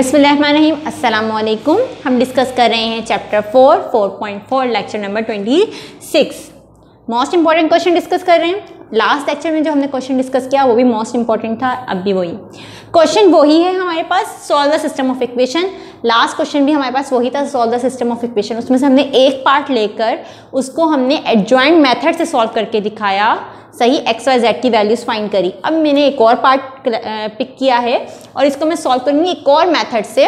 बिसमीम अल्लाम हम डिस्कस कर रहे हैं chapter four four point four lecture number twenty six most important question discuss कर रहे हैं लास्ट लेक्चर में जो हमने क्वेश्चन डिस्कस किया वो भी मोस्ट इंपॉर्टेंट था अब भी वही क्वेश्चन वही है हमारे पास solve the system of equation last question भी हमारे पास वही था solve the system of equation उसमें से हमने एक पार्ट लेकर उसको हमने एडजॉइंट मेथड से सॉल्व करके दिखाया सही एक्स वाई जेड की वैल्यूज़ फाइंड करी अब मैंने एक और पार्ट पिक किया है और इसको मैं सॉल्व करूँगी एक और मैथड से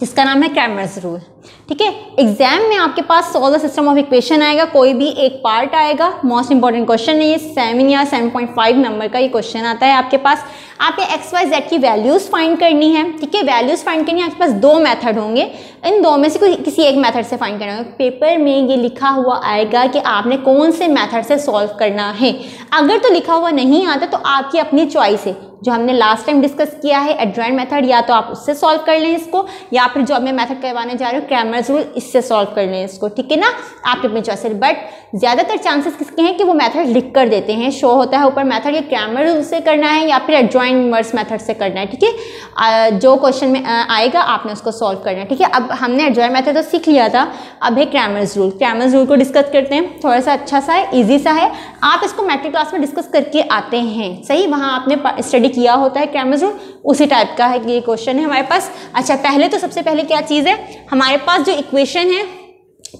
जिसका नाम है कैमर्स रूल ठीक है एग्जाम में आपके पास solve the system of equation आएगा कोई भी एक पार्ट आएगा मोस्ट इंपॉर्टेंट क्वेश्चन है ये सेवन या सेवन पॉइंट फाइव नंबर का ये क्वेश्चन आता है आपके पास आपने एक्स वाई जेड की वैल्यूज़ फाइंड करनी है ठीक है वैल्यूज़ फाइंड करनी है आपके पास दो मेथड होंगे इन दो में से कोई किसी एक मेथड से फाइंड करना होगा पेपर में ये लिखा हुआ आएगा कि आपने कौन से मेथड से सॉल्व करना है अगर तो लिखा हुआ नहीं आता तो आपकी अपनी चॉइस है जो हमने लास्ट टाइम डिस्कस किया है एड्रॉइड मेथड या तो आप उससे सॉल्व कर लें इसको या फिर जो मैं मेथड करवाने जा रहे हो क्रैमर्स रूल इससे सॉल्व कर लें इसको ठीक है ना आपके अपनी चॉइस बट ज़्यादातर चांसेस किसके हैं कि वो मेथड लिख कर देते हैं शो होता है ऊपर मेथड ये क्रैमर रूल से करना है या फिर एडजॉइन वर्स मेथड से करना है ठीक है जो क्वेश्चन में आएगा आपने उसको सॉल्व करना है ठीक है अब हमने एडजॉइन मैथड तो सीख लिया था अब है क्रैमर्स रूल क्रैमर्स रूल को डिस्कस करते हैं थोड़ा सा अच्छा सा है ईजी सा है आप इसको मैट्रिक क्लास में डिस्कस करके आते हैं सही वहाँ आपने स्टडी किया होता है क्रैमर्स रूल उसी टाइप का है कि ये क्वेश्चन है हमारे पास अच्छा पहले तो सबसे पहले क्या चीज़ है हमारे पास जो इक्वेशन है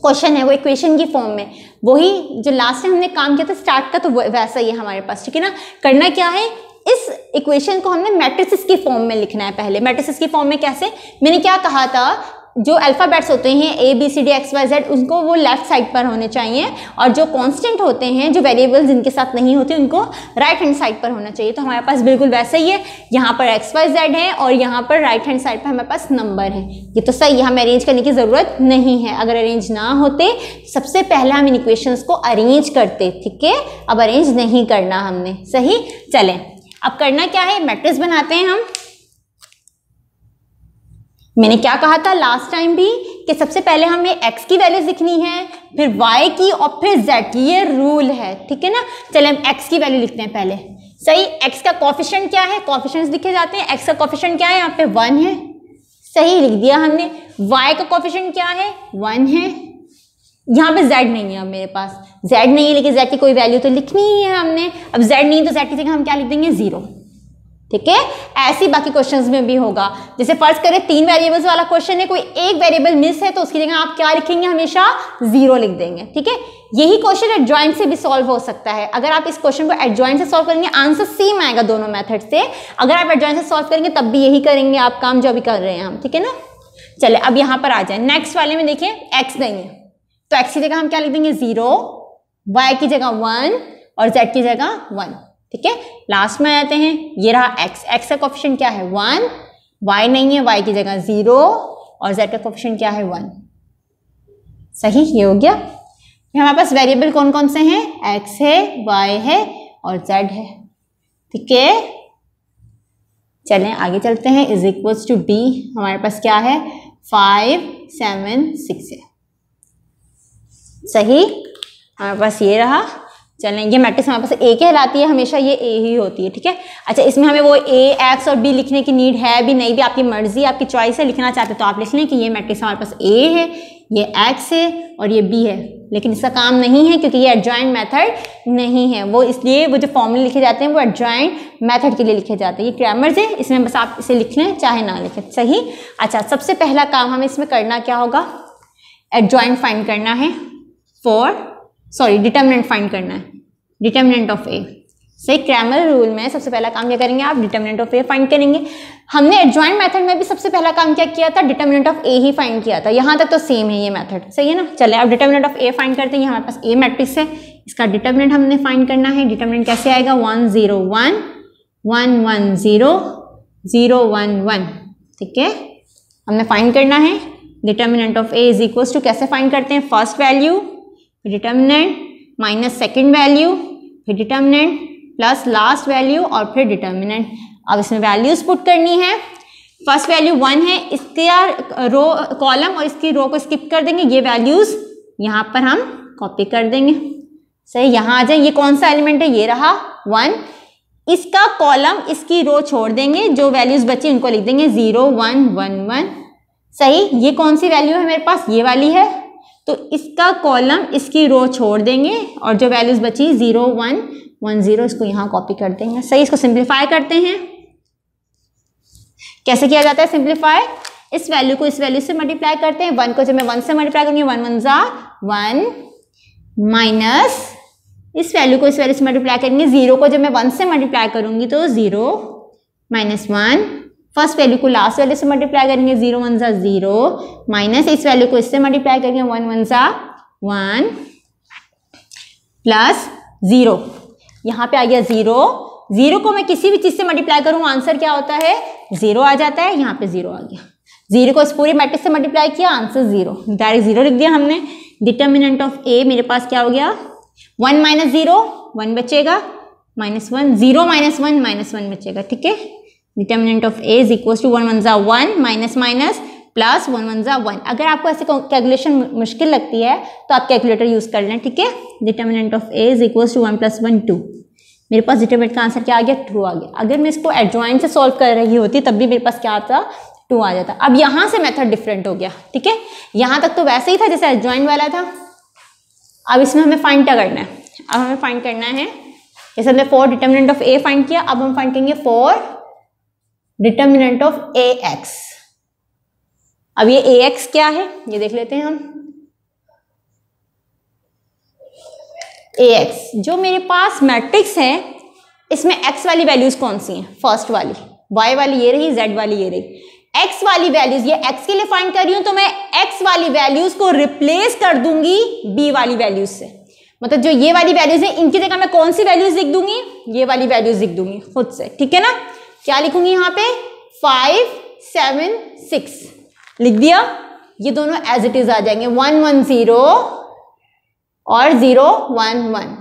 क्वेश्चन है वो इक्वेशन की फॉर्म में वही जो लास्ट टाइम हमने काम किया था स्टार्ट का तो वैसा ही है हमारे पास ठीक है ना करना क्या है इस इक्वेशन को हमने मैट्रिसेस की फॉर्म में लिखना है पहले मैट्रिसेस की फॉर्म में कैसे मैंने क्या कहा था जो अल्फ़ाबेट्स होते हैं A B C D X Y Z उनको वो लेफ्ट साइड पर होने चाहिए और जो कांस्टेंट होते हैं जो वेरिएबल्स इनके साथ नहीं होते उनको राइट हैंड साइड पर होना चाहिए तो हमारे पास बिल्कुल वैसे ही है यहाँ पर एक्स वाई जेड है और यहाँ पर राइट हैंड साइड पर हमारे पास नंबर है ये तो सही हमें अरेंज करने की ज़रूरत नहीं है अगर अरेंज ना होते सबसे पहले हम इन इक्वेशंस को अरेंज करते ठीक है अब अरेंज नहीं करना हमने सही चलें अब करना क्या है मैट्रिक्स बनाते हैं हम मैंने क्या कहा था लास्ट टाइम भी कि सबसे पहले हमें x की वैल्यूज लिखनी है फिर y की और फिर z की ये रूल है ठीक है ना चले हम x की वैल्यू लिखते हैं पहले सही x का कॉफिशेंट क्या है कॉफिशन लिखे जाते हैं x का कॉफिशेंट क्या है यहाँ पे वन है सही लिख दिया हमने y का कॉफिशेंट क्या है वन है यहाँ पे z नहीं है मेरे पास z नहीं है लेकिन z की कोई वैल्यू तो लिखनी ही है हमने अब z नहीं तो z की जगह हम क्या लिख देंगे जीरो ठीक है ऐसी बाकी क्वेश्चंस में भी होगा जैसे फर्ज करें तीन वेरिएबल्स वाला क्वेश्चन है कोई एक वेरिएबल मिस है तो उसकी जगह आप क्या लिखेंगे हमेशा जीरो लिख देंगे ठीक है यही क्वेश्चन एडजॉइंट से भी सॉल्व हो सकता है अगर आप इस क्वेश्चन को एडजॉइंट से सॉल्व करेंगे आंसर सेम आएगा दोनों मैथड से अगर आप एडजॉइंट से सॉल्व करेंगे तब भी यही करेंगे आप काम जो अभी कर रहे हैं हम ठीक है ना चले अब यहां पर आ जाए नेक्स्ट वाले में देखिए एक्स नहीं है तो एक्स की जगह हम क्या लिख देंगे जीरो वाई की जगह वन और जेड की जगह वन ठीक है लास्ट में आ जाते हैं ये रहा एक्स एक्स का ऑप्शन क्या है वन वाई नहीं है वाई की जगह जीरो और जेड का ऑप्शन क्या है वन सही ये हो गया हमारे पास वेरिएबल कौन कौन से हैं एक्स है वाई है और जेड है ठीक है चलें आगे चलते हैं इज इक्वल्स टू बी हमारे पास क्या है फाइव सेवन सिक्स है सही हमारे पास ये रहा चलें ये मैट्रिक्स हमारे पास ए कहलाती है हमेशा ये ए ही होती है ठीक है अच्छा इसमें हमें वो ए एक्स और बी लिखने की नीड है भी नहीं भी आपकी मर्जी आपकी चॉइस है लिखना चाहते तो आप लिख लें कि ये मैट्रिक्स हमारे पास ए है ये एक्स है और ये बी है लेकिन इसका काम नहीं है क्योंकि ये एडजॉइंट मेथड नहीं है वो इसलिए वो जो फॉर्मूले लिखे जाते हैं वो एडजॉइंट मेथड के लिए लिखे जाते हैं ये ग्रामर्स है इसमें बस आप इसे लिख लें चाहे ना लिखें सही अच्छा सबसे पहला काम हमें इसमें करना क्या होगा एडजॉइंट फाइंड करना है फॉर सॉरी डिटर्मिनेंट फाइंड करना है डिटर्मिनेंट ऑफ ए सही क्रैमर रूल में सबसे पहला काम क्या करेंगे आप डिटर्मिनेंट ऑफ ए फाइंड करेंगे हमने एडजॉइंट मेथड में भी सबसे पहला काम क्या किया था डिटर्मिनेंट ऑफ ए ही फाइंड किया था यहाँ तक तो सेम है ये मेथड सही है ना चले आप डिटर्मिनेंट ऑफ ए फाइंड करते हैं हमारे पास ए मैट्रिक्स है इसका डिटर्मिनेंट हमने फाइंड करना है डिटर्मिनेंट कैसे आएगा one zero one one one zero zero one one ठीक है हमने फाइंड करना है determinant of A is equals to कैसे फाइंड करते हैं first value determinant minus second value फिर डिटर्मिनेंट प्लस लास्ट वैल्यू और फिर डिटर्मिनेंट अब इसमें वैल्यूज पुट करनी है फर्स्ट वैल्यू वन है यार रो कॉलम और इसकी रो को स्किप कर देंगे ये वैल्यूज यहाँ पर हम कॉपी कर देंगे सही यहाँ आ जाए ये कौन सा एलिमेंट है ये रहा वन इसका कॉलम इसकी रो छोड़ देंगे जो वैल्यूज बची उनको लिख देंगे जीरो वन वन वन सही ये कौन सी वैल्यू है मेरे पास ये वाली है तो इसका कॉलम इसकी रो छोड़ देंगे और जो वैल्यूज़ बची ज़ीरो वन वन ज़ीरो इसको यहाँ कॉपी कर देंगे सही इसको सिंप्लीफाई करते हैं कैसे किया जाता है सिंप्लीफाई इस वैल्यू को इस वैल्यू से मल्टीप्लाई करते हैं वन को जब मैं वन से मल्टीप्लाई करूंगी वन वन ज़ा वन माइनस इस वैल्यू को इस वैल्यू से मल्टीप्लाई करेंगे ज़ीरो को जब मैं वन से मल्टीप्लाई करूंगी तो zero minus one first value को लास्ट वैल्यू से मल्टीप्लाई करेंगे जीरो वन सा जीरो माइनस इस वैल्यू को इससे मल्टीप्लाई करेंगे वन वन सा वन प्लस जीरो यहाँ पे आ गया जीरो जीरो को मैं किसी भी चीज़ से मल्टीप्लाई करूँ आंसर क्या होता है जीरो आ जाता है यहाँ पे जीरो आ गया जीरो को इस पूरे मैट्रिक्स से मल्टीप्लाई किया आंसर जीरो डायरेक्ट जीरो लिख दिया हमने डिटर्मिनेंट ऑफ ए मेरे पास क्या हो गया वन माइनस जीरो वन बचेगा minus one zero minus one minus one बचेगा ठीक है determinant of A is equal to one one ज़ा one minus minus plus one one ज़ा वन अगर आपको ऐसे कैलकुलेशन मुश्किल लगती है तो आप कैलकुलेटर यूज़ कर लें ठीक है determinant of A is equal to one plus one two मेरे पास डिटर्मिनेंट का आंसर क्या आ गया टू आ गया अगर मैं इसको एडजॉइंट से सॉल्व कर रही होती तब भी मेरे पास क्या आता टू आ जाता अब यहाँ से मेथड डिफरेंट हो गया ठीक है यहाँ तक तो वैसे ही था जैसे एडजॉइंट वाला था अब इसमें हमें फाइंड क्या करना है अब हमें फाइंड करना है जैसे हमने for determinant of A find किया अब हम फाइंड करेंगे for determinant of A X अब ये ए एक्स क्या है ये देख लेते हैं हम ए एक्स जो मेरे पास मैट्रिक्स है इसमें एक्स वाली वैल्यूज कौन सी हैं फर्स्ट वाली वाई वाली ये रही जेड वाली ये रही एक्स वाली वैल्यूज ये एक्स के लिए फाइंड कर रही हूं तो मैं एक्स वाली वैल्यूज को रिप्लेस कर दूंगी बी वाली वैल्यूज से मतलब जो ये वाली वैल्यूज है इनकी जगह मैं कौन सी वैल्यूज लिख दूंगी ये वाली वैल्यूज लिख दूंगी खुद से ठीक है ना क्या लिखूंगी यहाँ पे फाइव सेवन सिक्स लिख दिया ये दोनों एज इट इज आ जाएंगे वन वन जीरो और जीरो वन वन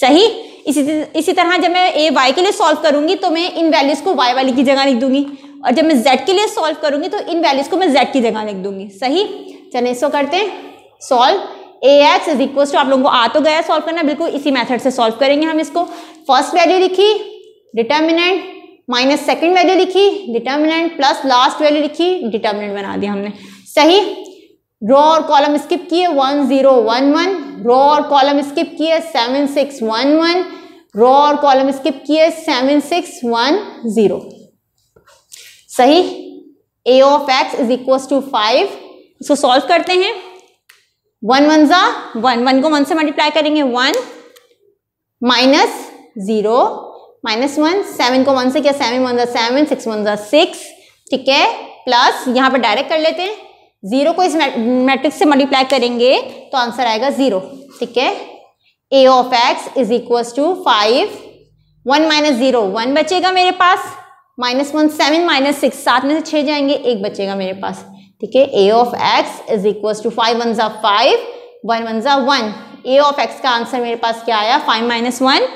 सही इसी इसी तरह जब मैं ए वाई के लिए सॉल्व करूंगी तो मैं इन वैल्यूज को वाई वाली की जगह लिख दूंगी और जब मैं जेड के लिए सॉल्व करूंगी तो इन वैल्यूज को मैं जेड की जगह लिख दूंगी सही चले इसको करते हैं solve A X is equal to आप लोगों को आ तो गया सॉल्व करना बिल्कुल इसी मेथड से सॉल्व करेंगे हम इसको फर्स्ट वैल्यू लिखी डिटर्मिनेंट माइनस सेकेंड वैल्यू लिखी डिटर्मिनेंट प्लस लास्ट वैल्यू लिखी डिटर्मिनेंट बना दिया हमने सही रो और कॉलम स्किप किए one zero one one row और कॉलम स्किप किए seven six one one row और कॉलम स्किप किए सेवन सिक्स वन जीरो सही A of X is equal to five इसको सॉल्व करते हैं वन वन जा वन वन को वन से मल्टीप्लाई करेंगे one minus zero minus one seven को वन से क्या सेवन वन ज़ा सेवन सिक्स वन ज़ा सिक्स ठीक है प्लस यहाँ पर डायरेक्ट कर लेते हैं जीरो को इस मैट्रिक्स से मल्टीप्लाई करेंगे तो आंसर आएगा जीरो ठीक है A of X is equals to five one minus zero one बचेगा मेरे पास minus one seven minus six सात में से छः जाएंगे एक बचेगा मेरे पास ठीक है A of X is equals to five one ज़ा फाइव वन वन ज़ा वन ए ऑफ एक्स का आंसर मेरे पास क्या आया फाइव माइनस वन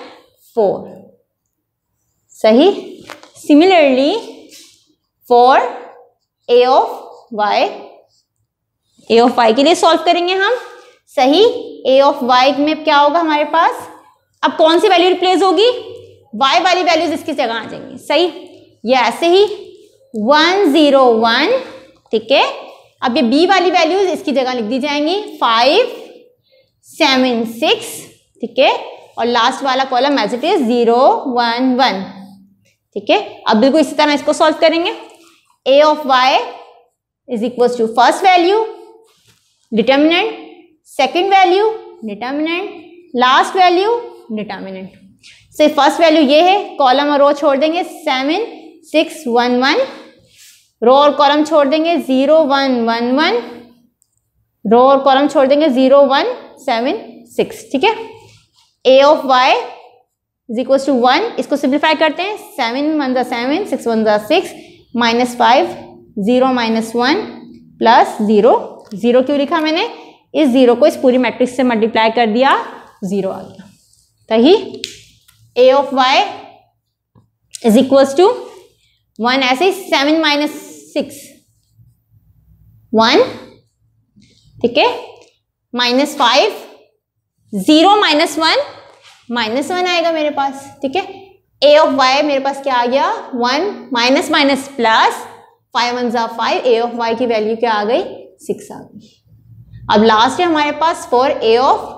फोर सही similarly for A of Y A of Y के लिए सॉल्व करेंगे हम सही ए ऑफ वाई में क्या होगा हमारे पास अब कौन सी वैल्यू रिप्लेस होगी वाई वाली वैल्यूज इसकी जगह आ जाएंगी सही या ऐसे ही वन जीरो वन ठीक है अब ये बी वाली वैल्यूज इसकी जगह लिख दी जाएंगी फाइव सेवन सिक्स ठीक है और लास्ट वाला column as it is zero one one ठीक है अब बिल्कुल इसी तरह इसको सॉल्व करेंगे A of Y is equal to first value determinant second value determinant last value determinant से फर्स्ट वैल्यू ये है कॉलम और रो छोड़ देंगे seven six one one row और कॉलम छोड़ देंगे zero one one one row और कॉलम छोड़ देंगे जीरो वन सेवन सिक्स ठीक है A of Y is equal to one इसको सिंप्लीफाई करते हैं सेवन वन ज़ा सेवन सिक्स वन ज़ा six minus five zero minus one plus zero zero क्यों लिखा मैंने इस ज़ीरो को इस पूरी मैट्रिक्स से मल्टीप्लाई कर दिया ज़ीरो आ गया तही A of Y is equals to one ऐसे ही सेवन माइनस सिक्स वन ठीक है minus five zero minus one minus one आएगा मेरे पास ठीक है ए ऑफ वाई मेरे पास क्या आ गया one minus minus plus five one ज़ा फाइव ए ऑफ वाई की वैल्यू क्या आ गई सिक्स आ गई अब लास्ट है हमारे पास फोर ए ऑफ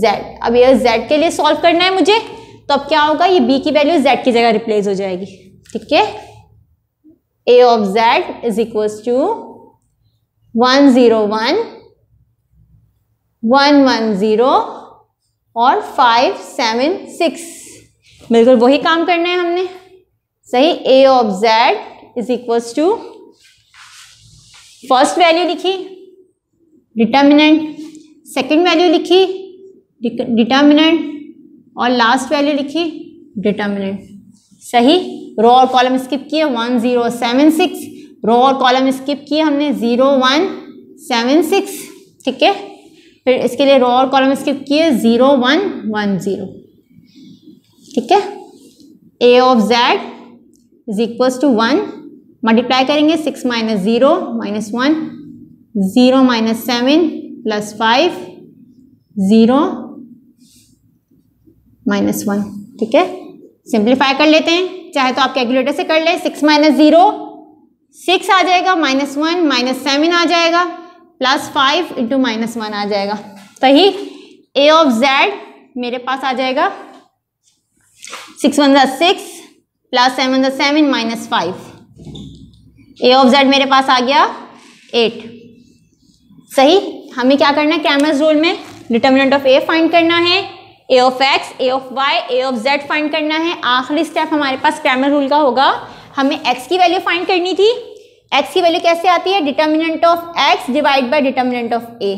जेड अब ये जेड के लिए सॉल्व करना है मुझे तो अब क्या होगा ये बी की वैल्यू जेड की जगह रिप्लेस हो जाएगी ठीक है A of Z is equal to one zero one one one zero और फाइव सेवन सिक्स बिल्कुल वही काम करना है हमने सही A of Z is equals to first value लिखी डिटर्मिनेंट सेकंड वैल्यू लिखी डिटर्मिनेंट और लास्ट वैल्यू लिखी डिटर्मिनेंट सही रो और कॉलम स्किप किए one zero seven six row और कॉलम स्किप किए हमने जीरो वन सेवन सिक्स ठीक है फिर इसके लिए रो और कॉलम स्किप किए ज़ीरो वन वन ज़ीरो ठीक है A of Z is equals to one multiply करेंगे six minus zero minus one zero minus seven plus five zero minus one ठीक है सिंप्लीफाई कर लेते हैं चाहे तो आप कैलकुलेटर से कर लें सिक्स माइनस ज़ीरो सिक्स आ जाएगा माइनस वन माइनस सेवन आ जाएगा plus five into minus one आ जाएगा सही ए ऑफ जेड मेरे पास आ जाएगा six one six plus seven seven minus five A of Z मेरे पास आ गया एट सही हमें क्या करना है क्रैमर्स रूल में डिटर्मिनेंट ऑफ ए फाइंड करना है A of X A of Y A of Z find करना है आखिरी स्टेप हमारे पास कैमर रूल का होगा हमें एक्स की वैल्यू फाइंड करनी थी एक्स की वैल्यू कैसे आती है determinant of X divide by determinant of A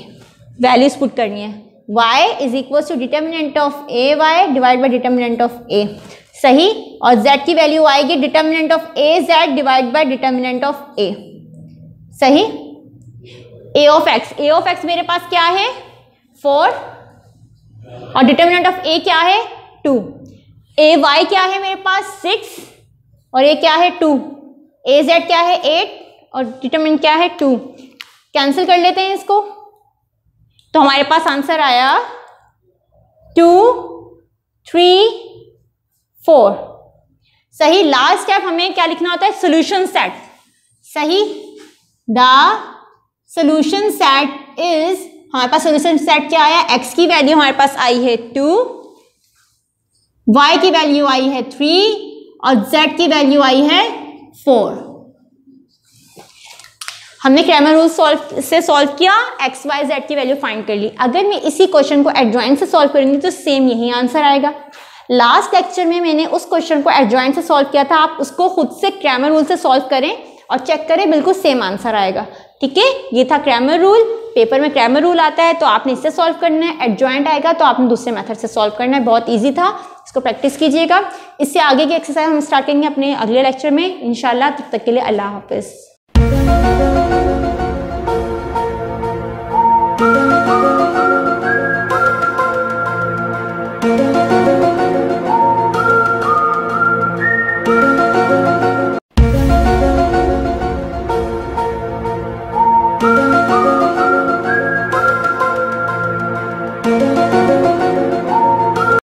values put करनी है y is equal to determinant of A Y divide by determinant of A सही और z की वैल्यू आएगी determinant of A Z divide by determinant of A सही a of x a of x मेरे पास क्या है फोर और डिटर्मिनेंट ऑफ a क्या है टू ए वाई क्या है मेरे पास सिक्स और ए क्या है टू ए जेड क्या है एट और डिटरमिनेंट क्या है टू कैंसिल कर लेते हैं इसको तो हमारे पास आंसर आया टू थ्री फोर सही लास्ट स्टेप हमें क्या लिखना होता है सोल्यूशन सेट सही द सोल्यूशन सेट इज हमारे पास सोल्यूशन सेट क्या आया एक्स की वैल्यू हमारे पास आई है टू वाई की वैल्यू आई है थ्री और जेड की वैल्यू आई है फोर हमने क्रैमर रूल सॉल्व से सॉल्व किया एक्स वाई जेड की वैल्यू फाइंड कर ली अगर मैं इसी क्वेश्चन को एडजॉइंट से सॉल्व करूंगी तो सेम यही आंसर आएगा लास्ट लेक्चर में मैंने उस क्वेश्चन को एडजॉइंट से सॉल्व किया था आप उसको खुद से क्रैमर रूल से सॉल्व करें और चेक करें बिल्कुल सेम आंसर आएगा ठीक है ये था क्रैमर रूल पेपर में क्रैमर रूल आता है तो आपने इससे सॉल्व करना है एडजॉइंट आएगा तो आपने दूसरे मेथड से सॉल्व करना है बहुत ईजी था इसको प्रैक्टिस कीजिएगा इससे आगे की एक्सरसाइज हम स्टार्ट करेंगे अपने अगले लेक्चर में इंशाल्लाह तब तक के लिए अल्लाह हाफिज़